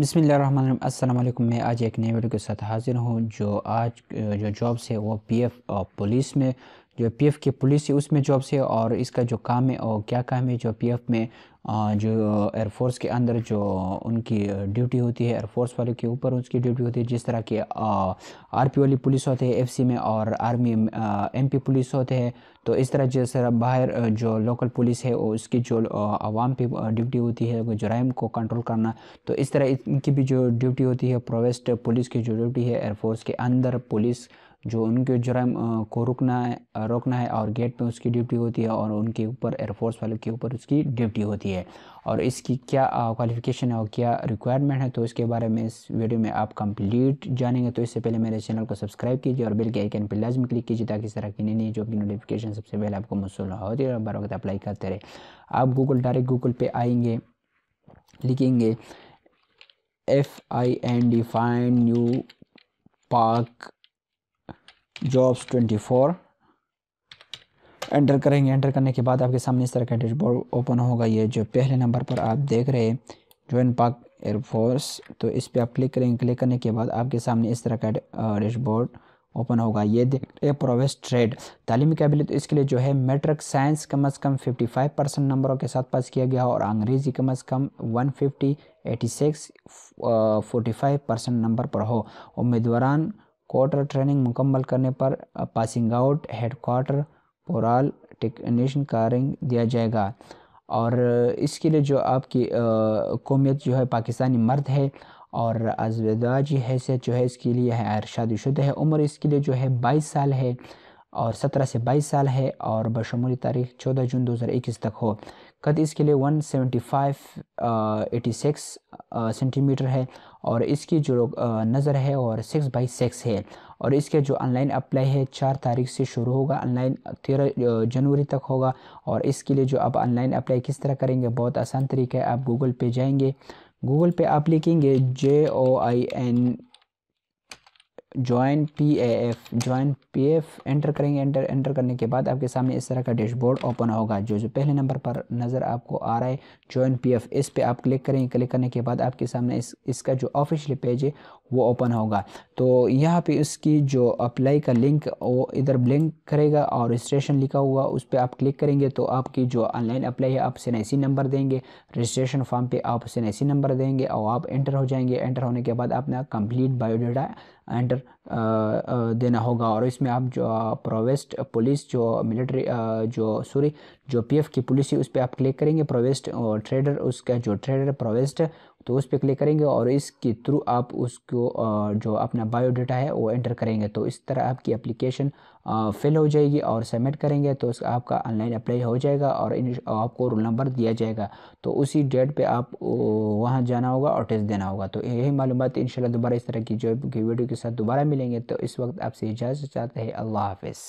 बिसमीम अल्लाम मैं आज एक नए वीडियो के साथ हाज़िर हूँ जो आज जो जॉब्स है वो पीएफ एफ पुलिस में जो पी एफ की पुलिस है उसमें जॉब्स है और इसका जो काम है और क्या काम है जो पी एफ में जो एयरफोर्स के अंदर जो उनकी ड्यूटी होती है एयरफोर्स वाले के ऊपर उसकी ड्यूटी होती है जिस तरह की आर पी वाली पुलिस होते हैं एफ में और आर्मी एम पी पुलिस होते हैं तो इस तरह जिस तरह बाहर जो लोकल पुलिस है और उसकी जो आवाम पे ड्यूटी होती है जराइम को कंट्रोल करना तो इस तरह इनकी भी जो ड्यूटी होती है प्रोवेस्ट पुलिस की जो ड्यूटी है एयरफोर्स के अंदर पुलिस जो उनके जुर्म को रुकना है रोकना है और गेट पे उसकी ड्यूटी होती है और उनके ऊपर एयरफोर्स वालों के ऊपर उसकी ड्यूटी होती है और इसकी क्या क्वालिफिकेशन है और क्या रिक्वायरमेंट है तो इसके बारे में इस वीडियो में आप कंप्लीट जानेंगे तो इससे पहले मेरे चैनल को सब्सक्राइब कीजिए और बिल के आइकन पर लाजमी क्लिक कीजिए ताकि इस तरह की नई नई जो भी नोटिफिकेशन सबसे पहले आपको मौसू होती है और बार वक्त अप्लाई करते रहे आप गूगल डायरेक्ट गूगल पे आएंगे लिखेंगे F I N D find new park jobs twenty four enter करेंगे एंटर करने के बाद आपके सामने इस तरह का डैशबोर्ड ओपन होगा ये जो पहले नंबर पर आप देख रहे हैं जो पाक एयरफोर्स तो इस पर आप क्लिक करेंगे क्लिक करने के बाद आपके सामने इस तरह का डैशबोर्ड ओपन होगा ये देख रहे प्रोवेस ट्रेड तालीमी काबिलियत तो इसके लिए जो है मेट्रिक साइंस कम अज़ कम फाइव परसेंट नंबरों के साथ पास किया गया और अंग्रेज़ी कम अज़ कम सिक्स 86, 45 परसेंट नंबर पर हो उम्मीदवार क्वार्टर ट्रेनिंग मुकम्मल करने पर पासिंग आउट हेड क्वार्टर पोराल टेक्नीशन का दिया जाएगा और इसके लिए जो आपकी कौमियत जो है पाकिस्तानी मर्द है और अजदाजी हैसियत जो है इसके लिए है अरशादी शुदा है उम्र इसके लिए जो है बाईस साल है और 17 से 22 साल है और बशमूली तारीख 14 जून 2021 तक हो कद इसके लिए 175 सिक्स सेंटीमीटर है और इसकी जो नज़र है और 6 बाई सिक्स है और इसके जो ऑनलाइन अप्लाई है चार तारीख से शुरू होगा ऑनलाइन तेरह जनवरी तक होगा और इसके लिए जो आप ऑनलाइन अप्लाई किस तरह करेंगे बहुत आसान तरीका है आप गूगल पे जाएंगे गूगल पे आप लिखेंगे J O I N join P F join P F enter करेंगे एंटर एंटर करने के बाद आपके सामने इस तरह का डैशबोर्ड ओपन होगा जो जो पहले नंबर पर नज़र आपको आ रहा है जॉइन पी एफ इस पर आप क्लिक करेंगे क्लिक करने के बाद आपके सामने इस इसका जो ऑफिशियल पेज है वो ओपन होगा तो यहाँ पे इसकी जो अप्लाई का लिंक वो इधर ब्लिंक करेगा और रजिस्ट्रेशन लिखा हुआ उस पर आप क्लिक करेंगे तो आपकी जो ऑनलाइन अप्लाई है आप सी नंबर देंगे रजिस्ट्रेशन फॉर्म पर आप सी नंबर देंगे और आप एंटर हो जाएंगे एंटर होने के बाद अपना कंप्लीट बायोडाटा एंटर देना होगा और इसमें आप जो प्रोवेस्ट पुलिस जो मिलिट्री जो सॉरी जो पीएफ की पुलिस है उस पर आप क्लिक करेंगे प्रोवेस्ट और ट्रेडर उसका जो ट्रेडर प्रोवेस्ट तो उस पर क्लिक करेंगे और इसके थ्रू आप उसको जो अपना बायोडाटा है वो एंटर करेंगे तो इस तरह आपकी एप्लीकेशन फिल हो जाएगी और सबमिट करेंगे तो आपका ऑनलाइन अप्लाई हो जाएगा और आपको रोल नंबर दिया जाएगा तो उसी डेट पे आप वहाँ जाना होगा और टेस्ट देना होगा तो यही मालूम इन दोबारा इस तरह की जॉब की वीडियो के साथ दोबारा मिलेंगे तो इस वक्त आपसे इजाज़त चाहते हैं अल्लाह हाफिज़